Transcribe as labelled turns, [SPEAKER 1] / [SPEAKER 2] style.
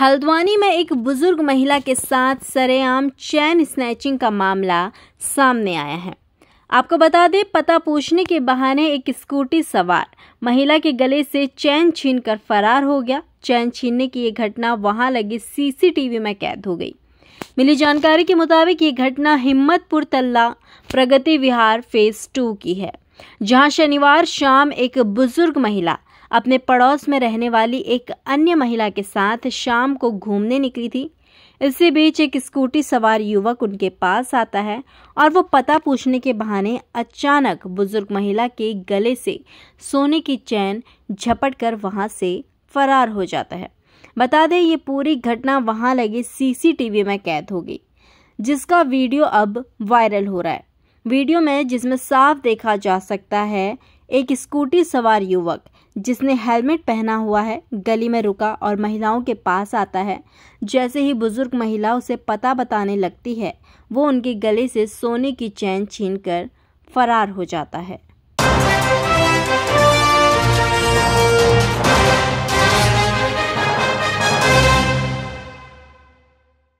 [SPEAKER 1] हल्द्वानी में एक बुजुर्ग महिला के साथ सरेआम चैन स्नैचिंग का मामला सामने आया है आपको बता दें पता पूछने के बहाने एक स्कूटी सवार महिला के गले से चैन छीनकर फरार हो गया चैन छीनने की ये घटना वहां लगी सीसीटीवी में कैद हो गई मिली जानकारी के मुताबिक ये घटना हिम्मतपुर तल्ला प्रगति विहार फेज टू की है जहां शनिवार शाम एक बुजुर्ग महिला अपने पड़ोस में रहने वाली एक अन्य महिला के साथ शाम को घूमने निकली थी इसी बीच एक स्कूटी सवार युवक उनके पास आता है और वो पता पूछने के बहाने अचानक बुजुर्ग महिला के गले से सोने की चैन झपट कर वहाँ से फरार हो जाता है बता दें ये पूरी घटना वहाँ लगे सीसीटीवी में कैद हो गई जिसका वीडियो अब वायरल हो रहा है वीडियो में जिसमें साफ देखा जा सकता है एक स्कूटी सवार युवक जिसने हेलमेट पहना हुआ है गली में रुका और महिलाओं के पास आता है जैसे ही बुजुर्ग महिला उसे पता बताने लगती है वो उनके गले से सोने की चैन छीनकर फरार हो जाता है